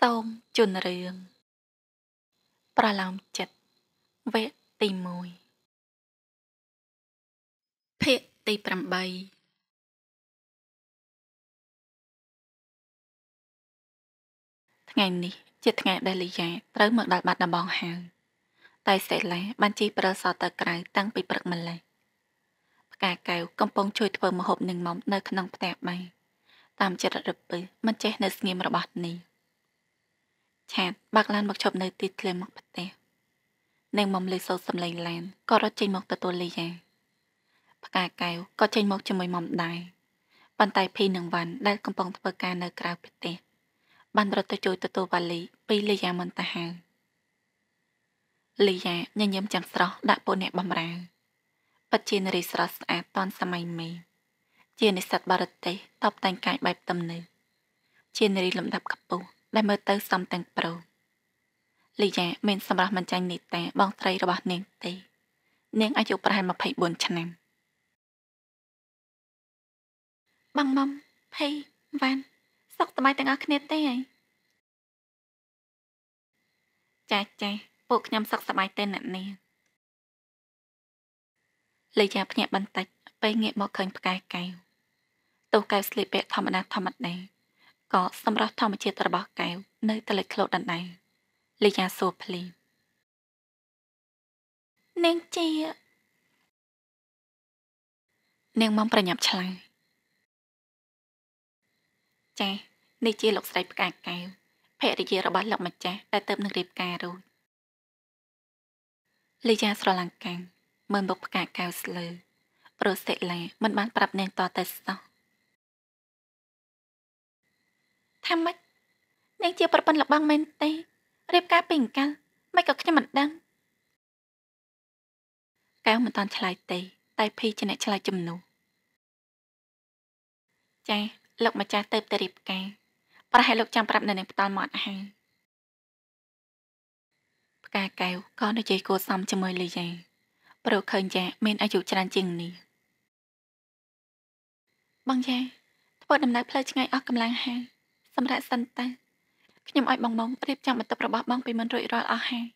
សូមជូនរឿងប្រឡំចិត្តវគ្គទី1ភាគទី8ថ្ងៃនេះជាថ្ងៃដែលលីយ៉ាត្រូវមកដល់បាត់ដំបងហើយតែសេឡាបានជិះប្រសតទៅក្រៅតាំងពីព្រឹកម្ល៉េះផ្កាកែវកំពុងជួយធ្វើម្ហូបនឹងមុំនៅក្នុងផ្ទះបាយតាមចិត្តរពឹសមិនចេះនៅស្ងៀមរបស់នេះឆាតបើកឡានមកឈប់នៅទីធ្លាមុខផ្ទះនាងមុំលឺសូរសំឡេងឡានក៏រត់ចេញមកទទួលលីយ៉ាផ្កាកែវក៏ចេញមកជាមួយមុំដែរប៉ុន្តែ ភីនិងវ៉ាន់ដែលកំពុងធ្វើការនៅក្រៅផ្ទះបានរត់ទៅជួយទទួលវ៉ាលីពីលីយ៉ាមិនតាហៅលីយ៉ាញញឹមចាំងស្រស់ដាក់ពូនអ្នកបំរើពិតជានារីស្រស់ស្អាតតាន់សម័យមីជានិស្សិតបរទេសតបតែងកាយបែបទំនើបជានារីលំដាប់ខ្ពស់ដែលមើលទៅសំទាំងប្រូលីយ៉ាមានសម្រាប់មិនចាញ់នីតាបងស្រីរបស់នាងទេ នាងអាយុ ប្រហែល24ឆ្នាំបងមុំភ័យវ៉ាន់សុខសប្បាយទាំងអស់គ្នាទេហើយចាចាពួកខ្ញុំសុខសប្បាយទេអ្នកនាងលីយ៉ាភ្ញាក់បន្តិច ពេលងាកមកឃើញផ្កាយកែវទូកែវស្លៀកពាក់ធម្មតាធម្មតាក៏សម្រាប់ធម្មជាតិរបស់កែវនៅតែលេចធ្លោដណ្ដៃលីយ៉ាសួរភ្លាមនាងជា នាងមកប្រញាប់ឆ្លើយចាស់នេះជាលោកស្រីផ្កាកែវភរិយារបស់លោកម្ចាស់ដែលទៅនឹងរៀបការរួចលីយ៉ាស្រឡាំងកាំងមើលមុខផ្កាកែវស្លើប្រូសេឡាមិនបានប្រាប់នាងតតែសោះថាម៉េចនាងជាប្រពន្ធលបងមែនទេរៀបការពីអង្កលមិនក៏ខ្ញុំមិនដឹងកែវមិនតាន់ឆ្លើយទេ តែភីជាអ្នកឆ្លើយជំនួសចាលោកម្ចាស់ទៅទៅរៀបការ ប្រហែលលោកចាំប្រាប់នៅនឹងផ្ដាល់មាត់ហើយផ្កាកែវក៏និយាយគួរសមជាមួយលីយ៉ាព្រោះឃើញចាមានអាយុច្រើនជាងនេះបងចាធ្វើដំណើរផ្លូវឆ្ងាយអស់កម្លាំងហើយសម្រាប់សិនទៅខ្ញុំឲ្យបងមករៀបចំបន្ទប់របស់បងពីមុនរួចរាល់អស់ហើយ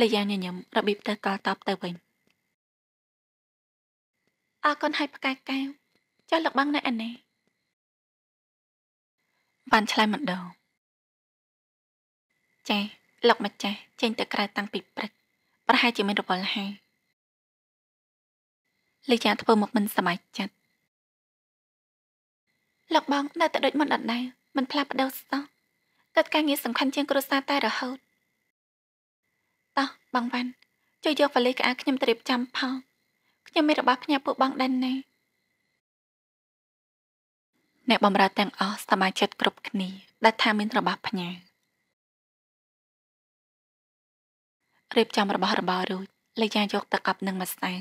លាយ៉ាងញញឹមរបៀបទៅកលតបទៅវិញអរគុណឲ្យផ្កាកែវចុះលោកបងនៅអានេះបានឆ្លើយម្ដងចា៎លោកម្ចាស់ចេញទៅក្រៅតាំងពីព្រឹកប្រហែលជាមានរវល់ហើយលោកចាធ្វើមកមិនសម័យចិត្តលោកបងនៅតែដូចមុនដដែលមិនផ្លាស់ប្ដូរសោះកិច្ចការងារសំខាន់ជាងគ្រួសារតែរហូតតោះបងវ៉ាន់ជួយយកវ៉ាលីក្អាខ្ញុំទៅរៀបចំផងខ្ញុំមានរបស់ផ្ញើពួកបងដែរណាអ្នកបំរើទាំងអស់សមាជិកគ្រប់គ្នាដែលថាមាន របស់ផ្ញើរៀបចំរបស់របររួចលេយ៉ាយកទឹកកាប់និងម្សៅ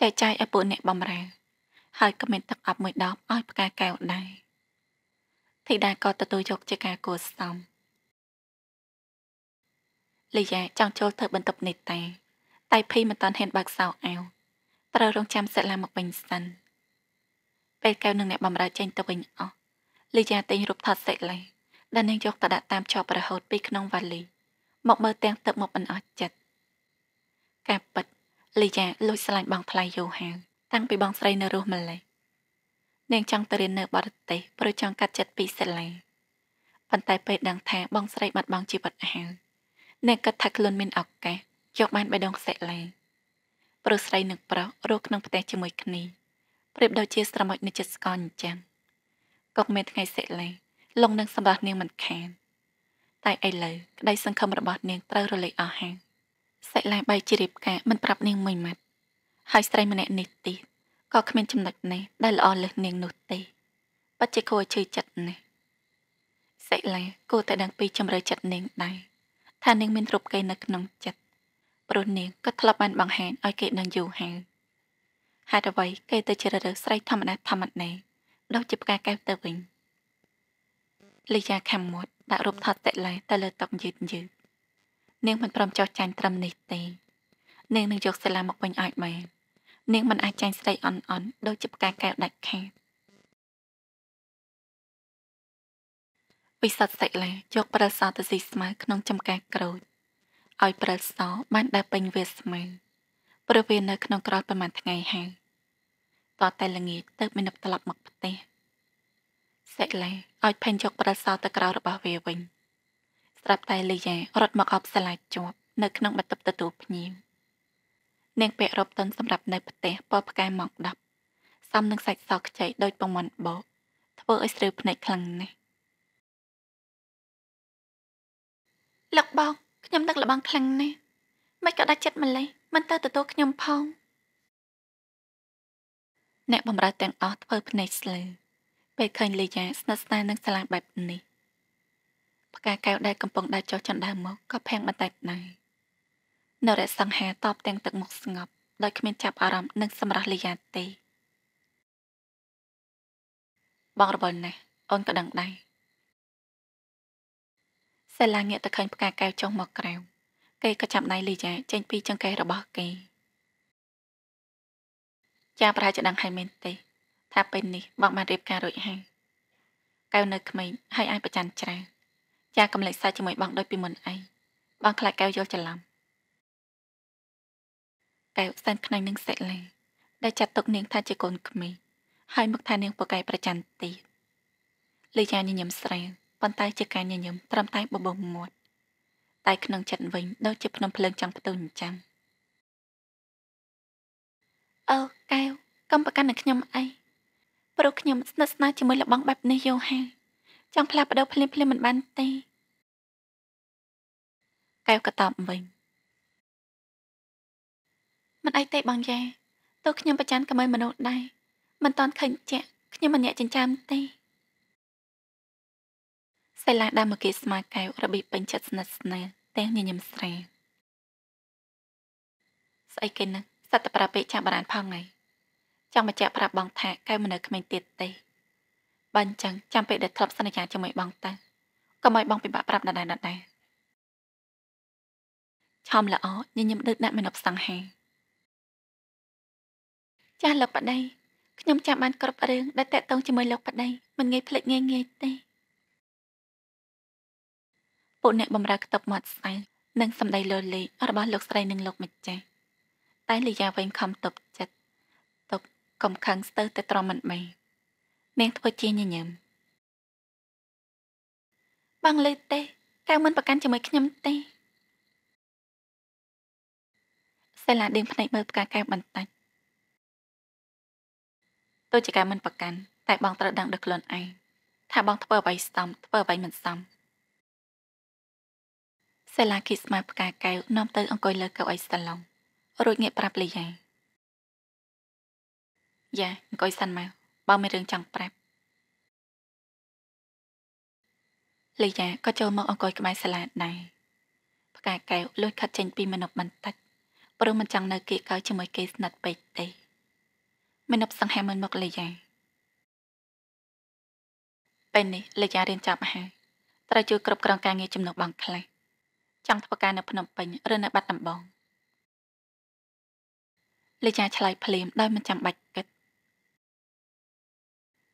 ចែកចាយឲ្យពួកអ្នកបំរើហើយក៏មានទឹកអប់មួយដបឲ្យផ្កាកែវដែរធីតាក៏ទទួលយកជាការគួរសមលីយ៉ាចង់ចូលទៅបន្ទប់នេះតែតែភីមិនតាន់ហ៊ានបើកសោអាវត្រូវរងចាំសិលាមកវិញសិនពេលកែវនឹងអ្នកបំរើចេញទៅវិញអស់លីយ៉ាទិញរូបថតសិលាដែលនាងយកទៅដាក់តាមជាប់រហូតពីក្នុងវ៉ាលី មក មើលទាំងទឹកមុខមិនអស់ចិត្តការប៉ັດលីយ៉ាលួចស្លាញ់បងថ្លៃយូរហើយតាំងពីបងស្រីនៅរស់ម្លេះនាងចង់ទៅរៀននៅបរទេសព្រោះចង់កាត់ចិត្តពីសិលាប៉ុន្តែពេលដឹងថាបងស្រីបាត់បង់ជីវិតហើយនាងគិតថាខ្លួនមានឱកាសយកបានបេះដូងសិលាប្រុសស្រីនិងប្រុសរស់ក្នុងផ្ទះជាមួយគ្នាប្រៀបដូចជាស្រមោចនៅចិត្តស្កអញ្ចឹងក៏មានថ្ងៃសិលាលងនឹងសម្រាប់នាងមិនខានតែឥឡូវក្តីសង្ឃឹមរបស់នាងត្រូវរលាយអស់ហើយសិលាបែកជារៀបការមិនប្រាប់នាងមួយម៉ាត់ហើយស្រីម្នាក់នេះទៀតក៏គ្មានចំណុចនេះដែលល្អលើសនាងនោះទេបច្ចេកគួរឈឺចិត្តនេះសិលាគួរតែដឹងពីជំរឿចិត្តនាងដែរថានាងមានរូបគេនៅក្នុងចិត្តព្រោះនាងក៏ធ្លាប់បានបង្ហាញឲ្យគេដឹងយូរហើយហេតុអ្វីគេទៅ ជ្រើសរើសស្រីធម្មតាធម្មតាដូចជាផ្កាកែវទៅវិញលីយ៉ាខាំមាត់ដាក់រូបថតសិលាទៅលើតុយឺតយឺតនាងមិនព្រមចោះចាញ់ត្រឹមនេះទេនាងនឹងយកសិលាមកពេញឲ្យមែននាងមិនអាចចាញ់ស្រីអន់អន់ដូចជាផ្កាកែវដាច់ខាតពិសិដ្ឋសិលាយកប្រើសទៅស៊ីស្មៅក្នុងចំការក្រូចឲ្យប្រើសបានដើរពេញវាស្មៅព្រោះវានៅ ក្នុងក្រោលប្រហែលថ្ងៃហើយតតែល្ងាចទៅមានត្រឡប់មកផ្ទះសិលាឲ្យផេនយកប្រើសទៅក្រោលរបស់វាវិញស្រាប់តែលីយ៉ារត់មកអបស្លាច់ជាប់នៅក្នុងបន្ទប់ទទួលភ្ញៀវនាងពាក់រ៉ូបតុនសម្រាប់នៅផ្ទះពណ៌ផ្កាម៉ោង10សំនឹងសាច់សក់ខ្ចីដូចពងមាន់បោកធ្វើឲ្យស្រើភ្នែកខ្លាំងណាស់លោកបងខ្ញុំនឹកលបងខ្លាំងណាស់មិនក៏ដាច់ចិត្តម្លេះមិនទៅទទួលខ្ញុំផងអ្នកបំរើ ទាំងអស់ធ្វើភ្នែកស្លឺពេលឃើញលីយ៉ាស្និទ្ធស្នាលនឹងសាឡាបែបនេះផ្កាកែវដែលកំពុងដើរចុះចណ្ដើរមកក៏ភាំងបន្តិចដែរនៅរសង្ហាតបទាំងទឹកមុខស្ងប់ដោយគ្មាន ចាប់អារម្មណ៍នឹងសម្រាប់លីយ៉ាទេបងរវល់ណាស់អូនក៏ដឹងដែរសិលាងាកទៅឃើញផ្កាកែវចុះមកក្រៅគេក៏ចាប់ដៃលីយ៉ាចេញពីចង្កេះរបស់គេចាប្រហែលជាដឹងហើយមែនទេ ថាពេលនេះបងបានរៀបការរួចហើយកែវនៅក្មេងហើយអាចប្រច័នច្រាចាកំលេចសាច់ជាមួយបងដូចពីមុនឯងបងខ្លាចកែវយល់ច្រឡំកែវសែនខ្នាញ់និងសិលីដែលចាត់ទុកនាងថាជាកូនក្មេងហើយមកថានាងពូកែប្រច័ន្ទទៀតលីយ៉ាញញឹមស្រែងប៉ុន្តែជាការញញឹមត្រឹមតែបបោមាត់តែក្នុង ចិត្តវិញដូចជាភ្នំភ្លើងចង់ផ្ទុះអញ្ចឹងអូកែវកុំប្រកាន់នឹងខ្ញុំអីព្រោះខ្ញុំស្និទ្ធស្នាលជាមួយលបងបែបនេះយូរហើយចង់ផ្លាស់ប្ដូរភ្លាមភ្លាមមិនបានទេកែវក៏តបវិញមិនអីទេបងយ៉ាតើខ្ញុំប្រច័ណ្ឌក្មេងមនុស្សដែរមិនតន់ឃើញចាក់ខ្ញុំមិនអ្នកចិញ្ចាមទេសិលាដើរមកគេស្មើកែវរបៀបពេញចិត្តស្និទ្ធស្នាលទាំងញញឹមស្រាស្អីគេនឹងសត្វតប្រាពេកចាំបារានផងហើយចង់បញ្ជាក់ប្រាប់បងថាកែវមិននៅក្មេងទៀតទេបើអញ្ចឹងចាំពេលដែលធ្លាប់សន្យាជាមួយបងតើកុំឲ្យបងពិបាកប្រាប់ដដែលដដែលឆោមល្អញញឹមដូចដាក់មេនប់សង្ហាចាស់លោកប្តីខ្ញុំចាំបានគ្រប់រឿងដែលតកតងជាមួយលោកប្តីមិនងាយភ្លេចងាយងាយទេពួកអ្នកបំរើខ្ទប់មាត់ស្អែនិងសម្ដីលលីរបស់លោកស្រីនិងលោកម្ចាស់តែលីយ៉ាវិញខំតបចិត្តតបកំខឹងស្ទើរតែទ្រាំមិនបាននាងធ្វើជាញញឹមបងលឺទេកៅមិនប្រកាន់ជាមួយខ្ញុំទេសិលាដៀងភ្នែកមើលផ្កាកែវបន្តិចដូចជាការមិនប្រកាន់តែបងត្រូវដឹងដល់ខ្លួនឯងថាបងធ្វើអ្វីស្ទំធ្វើអ្វីមិនស្ទំសិលាគីស្មាផ្កាកែវនាំទៅ អង្គុយលើកៅអីសាឡុងរួចងាកប្រាប់លីយ៉ាយ៉ាអង្គុយសិនមកបើមានរឿងចង់ប្រាប់លីយ៉ាក៏ចូលមកអង្គុយក្បែរសាឡាដែរផ្កាកែវលួចខិតចេញពីមនុស្សបន្តិចព្រោះមិនចង់នៅគៀកកៅជាមួយគេស្និទ្ធពេកទេមាណពសង្ហាមិនមកលេយ៉ាពេលនេះលេយ៉ារៀនចប់មហាត្រូវជួយគ្រប់គ្រងការងារចំណុះបងខ្លះចង់ធ្វើការនៅ ភ្នំពេញឬនៅបាត់ដំបងលេយ៉ាឆ្លើយភ្លាម ដោយមិនចាំបាច់គិត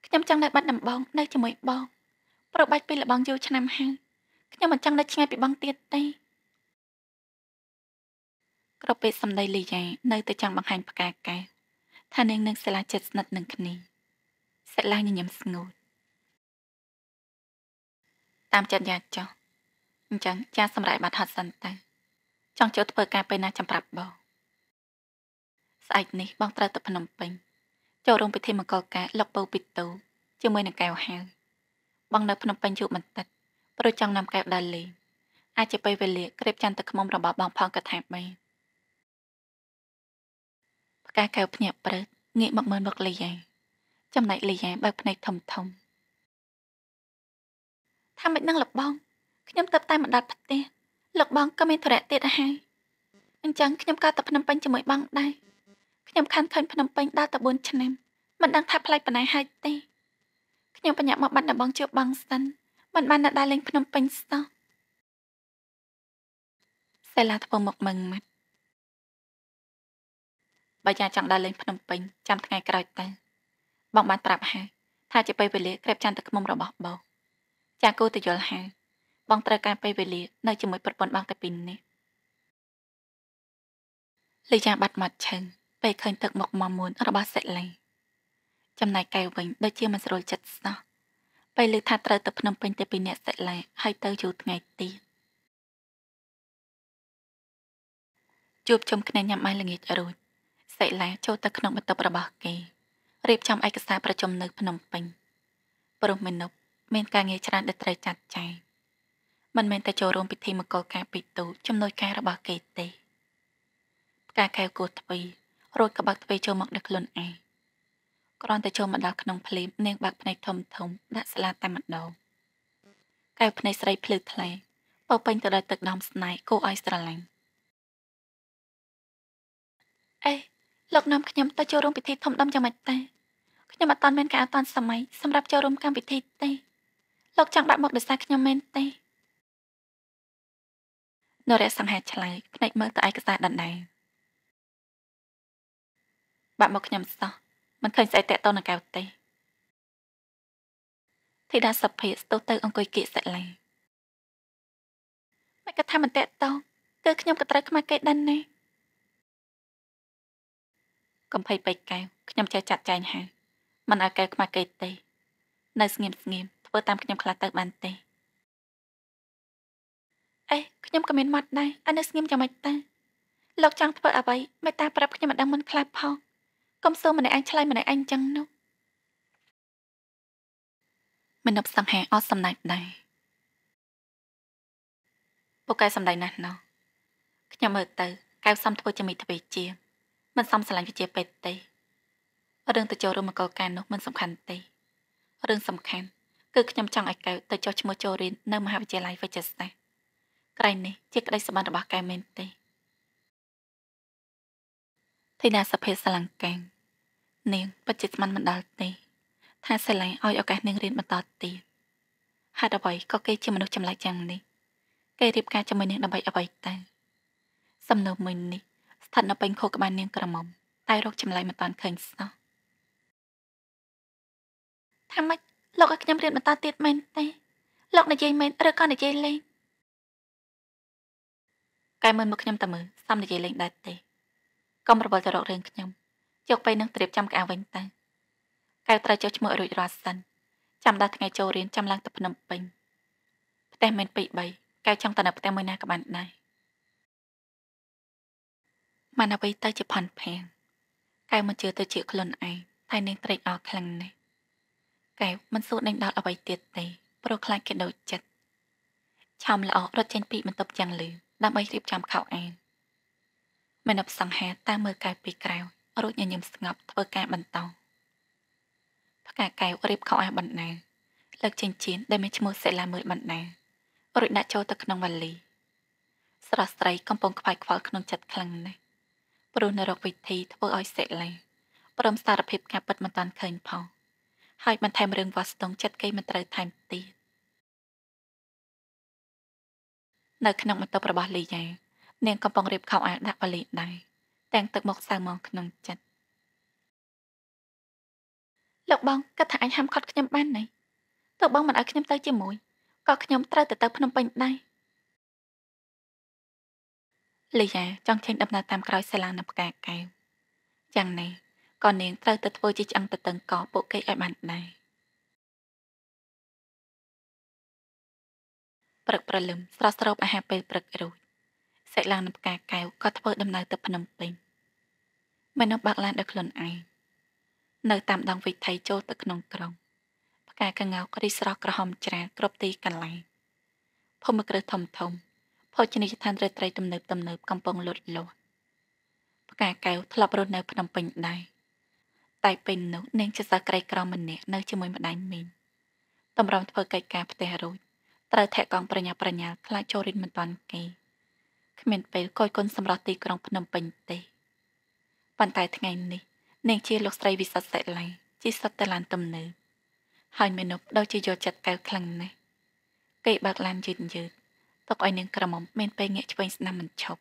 ខ្ញុំចង់នៅបាត់ដំបងនៅជាមួយបងប្របាច់ពីលបងយូរឆ្នាំហើយខ្ញុំមិនចង់នៅឆ្ងាយពីបងទៀតទេគ្រប់ពេលសម្ដីលីយ៉ានៅតែចង់បង្ហាញផ្កាកែវថានាងនឹងស្រឡាញ់ចិត្តស្និទ្ធនឹងគ្នាស្រឡាញ់ញញឹមស្ងួតតាមចិត្តយ៉ាចោះអញ្ចឹងចាសម្រេចបាត់ហត់សិនទៅចង់ចូលធ្វើការពេលណាចាំប្រាប់បងស្អែកនេះបងត្រូវទៅភ្នំពេញ ចូលរួមពិធីមង្គលការលុកពៅពីតូជាមួយនឹងកែវហៅបងនៅភ្នំពេញយូរបន្តិចព្រោះចង់នាំកែវដល់លេងអាចជាពេលវេលាក្រេបច័ន្ទទៅខ្មុំរបស់បងផងកថាបីផ្កាកែវភ្នាក់ព្រឹកងាកមកមើលមុខលីយ៉ាចំណែកលីយ៉ាបើកភ្នែកធំធំថាមិនដឹងលបងខ្ញុំទៅតែមិនដាច់ផ្ទះលោកបងក៏មានធរៈទៀតហើយអញ្ចឹងខ្ញុំក៏ទៅភ្នំពេញជាមួយបងដែរខ្ញុំខានឃើញភ្នំពេញដល់ទៅ4ឆ្នាំមិនដឹងថាផ្លៃបណ្ណាហើយទេខ្ញុំបញ្ញាមកបាត់ដំបងជួបបងសិនមិនបាននៅដល់លេងភ្នំពេញសោះសេឡាធ្វើមកមឹងមាត់បើយ៉ាងចង់ដើរលេងភ្នំពេញចាំថ្ងៃក្រោយទៅបងបានប្រាប់ហើយថាជាពេលវេលាក្រេបចន្ទក្មុំរបស់បងចាគូទៅយល់ហើយបងត្រូវការពេលវេលានៅជាមួយប្រពន្ធបងតែពីនេះលីយ៉ាបាត់មាត់ឈឹងពេលឃើញទឹកមុខមមួនរបស់សិលីចំណែកកែវវិញដូចជាមិនស្រួលចិត្តសោះពេលលើថាត្រូវទៅភ្នំពេញតែពីអ្នកសិលីហើយទៅយូរថ្ងៃទៀតជួបជុំគ្នាញ៉ាំបាយល្ងាចរួចសិលាចូលទៅក្នុងបន្ទប់របស់គេរៀបចំឯកសារប្រជុំនៅភ្នំពេញប្រុសមនុស្សមានការងារច្រើនដែលត្រូវចាត់ចែងមិនមែនតែចូលរួមពិធីមង្គលការពីទូចំណុចការរបស់គេទេផ្កាកែវគោះទ្វីរួចក្បាក់ទ្វីចូលមកដល់ខ្លួនឯងគ្រាន់តែចូលមកដល់ក្នុងភ្លេមនាងបាក់ភ្នែកធំធំដាក់ស្លាតែម្ដងកែវភ្នែកស្រីភ្លឺថ្លែពោពេញទៅដោយទឹកដំស្នេហ៍គួរឲ្យស្រឡាញ់អេលោកនាំខ្ញុំទៅចូលរួមពិធីធំដុំយ៉ាងម៉េចតែខ្ញុំអត់តាន់មានការអត់តាន់សម័យសម្រាប់ចូលរួមកម្មវិធីទេលោកចង់ដាក់មកដោយសារខ្ញុំមែនទេនរៈសង្ហាឆ្លើយភ្នែកមើលទៅឯកសារដណ្ដែងបាក់មកខ្ញុំសោះមិនឃើញស្អីតេតតនឹងកៅទេធីតាសភាស្ទុះទៅអង្គុយគៀកសិលាមកថាមិនតេតតគឺខ្ញុំក៏ត្រូវខ្មាស់គេដឹងដែរកំភៃបែកកែវខ្ញុំចេះចាត់ចែងហើយមិនឲ្យកែវខ្មាស់គេទេ នៅស្ងៀមស្ងៀមធ្វើតាមខ្ញុំខ្លះទៅបានទេអេខ្ញុំក៏មានមាត់ដែរអានេះស្ងៀមយ៉ាងម៉េចតាលោកចង់ធ្វើអ្វីមេតាប្រាប់ខ្ញុំមិនដឹងមិនខ្លាចផងកុំសួរម្នាក់ឯងឆ្លើយម្នាក់ឯងចឹងនោះមនុស្សសង្ហាអត់សំណាច់ដែរពូកែសំដែងណាស់ណោះខ្ញុំមើលទៅកែវសំធ្វើជាមីទ្វេជាមិនសមស្រឡាញ់វិជាពេទ្យទេរឿងទៅចូលរួមមកលការនោះមិនសំខាន់ទេរឿងសំខាន់គឺខ្ញុំចង់ឲ្យកែវទៅចុះឈ្មោះចូលរៀននៅមហាវិទ្យាល័យវេជ្ជសាស្ត្រក្រែងនេះជាក្តីសម្បត្តិរបស់កែវមែនទេធីតាសភាសលង្កាំងនាងពិតជាស្មានមិនដល់ទេថាសិលាឲ្យឱកាសនាងរៀនបន្តទៀតហេតុអ្វីក៏គេជាមនុស្សចម្លែកយ៉ាងនេះ គេរៀបការជាមួយនាងដើម្បីអ្វីតើសំណុំមួយនេះស្ថិតនៅពេញខួរក្បាលនាងក្រមុំតែរកចម្លើយមិនទាន់ឃើញសោះថាម៉េចលោកឲ្យខ្ញុំរៀនបន្តទៀតមែនទេ លោកនិយាយមែនឬក៏និយាយលេងកែមើលមកខ្ញុំតើមើលសំនិយាយលេងដែរទេកុំរវល់ទៅរករឿងខ្ញុំយកពេលនឹងត្រៀបចំកៅវិញតើកៅត្រូវចុះឈ្មោះរួចរាល់សិនចាំដល់ថ្ងៃចូលរៀនចាំឡើងទៅភ្នំពេញផ្ទះមិនពី3កៅចង់ទៅនៅផ្ទះមួយណាក៏បានដែរបានអ្វីទៅជាផាន់ផាំងកែវមិនជឿទៅជាខ្លួនឯងតែនាងត្រេកអរខ្លាំងណាស់កែវមិនសួរដេញដោលអ្វីទៀតទេព្រោះខ្លាចគេដូចចិត្តឆោមល្អរត់ចេញពីបន្ទប់យ៉ាងលឺដើម្បីរៀបចំខោអាវមែនអបសង្ហាតាមមើលកែវពីក្រៅរួចញញឹមស្ងប់ធ្វើការបន្តផ្កាកែវរៀបខោអាវបណ្ណាលើកចិញ្ចៀនដែលមានឈ្មោះសិលាមើលបណ្ណារួចដាក់ចូលទៅក្នុងវ៉ាលី ស្រស់ស្រីកំពុងខ្វាយខ្វល់ក្នុងចិត្តខ្លាំងណាស់ព្រោះនៅរកវិធីធ្វើឲ្យសិលាព្រមសារភាពការពិតមិនតាន់ឃើញផងហើយបន្ថែមរឿងវ៉ាស្ទងចិត្តគេមិនត្រូវថែមទៀតនៅក្នុងបន្ទប់របស់លីយ៉ានាងកំពុងរៀបខោអាវដាក់វ៉ាលីដៃទាំងទឹកមុខសៅមកក្នុងចិត្តលោកបងគិតថាអញហាមឃាត់ខ្ញុំបានណីតើបងមិនឲ្យខ្ញុំទៅជាមួយក៏ខ្ញុំត្រូវទៅទៅភ្នំពេញដែរលីយ៉ាចង់ចេញដំណើរតាមក្រោយសាលានៅផ្កាកែវយ៉ាងនេះក៏នាងត្រូវទៅធ្វើជាឆ្អឹងទៅតឹងកពួកគេឲ្យបានដែរព្រឹកព្រលឹមស្រស់ស្រូបអាហារពេលព្រឹក រួចសិលានៅផ្កាកែវក៏ធ្វើ ដំណើរទៅភ្នំពេញមនុស្សបាក់ឡានដល់ខ្លួនឯងនៅ តាម ដងវិថីចូលទៅក្នុងក្រុងផ្កាកងោករីស្រស់ក្រហមច្រាលគ្រប់ទីកន្លែងភូមិគ្រឹះធំធំភោជនីយដ្ឋានរាត្រីទំនើបទំនើបកំពុងលូតលាស់ផ្កាកែវធ្លាប់រស់នៅភ្នំពេញដែរតែពេលនោះនាងជាសិស្សក្រីក្រម្នាក់នៅជាមួយម្ដាយមីងតម្រាំធ្វើកិច្ចការផ្ទះរួចត្រូវធាក់កង់ប្រញាប់ប្រញាល់ខ្លាចចូលរៀនមិនទាន់គេគ្មាន ពេលគយគុណសម្រាប់ទីក្រុងភ្នំពេញទេប៉ុន្តែថ្ងៃនេះនាងជាលោកស្រីវិសិទ្ធសិលាជីសុតតឡានទំនើបហើយមនុស្សដូចជាយកចិត្តកៅខ្លាំងណាស់គេបើកឡានយឺតយឺតទុកឲ្យនាងក្រមុំមានពេលងាកឆ្វេងស្ដាំមិនឈប់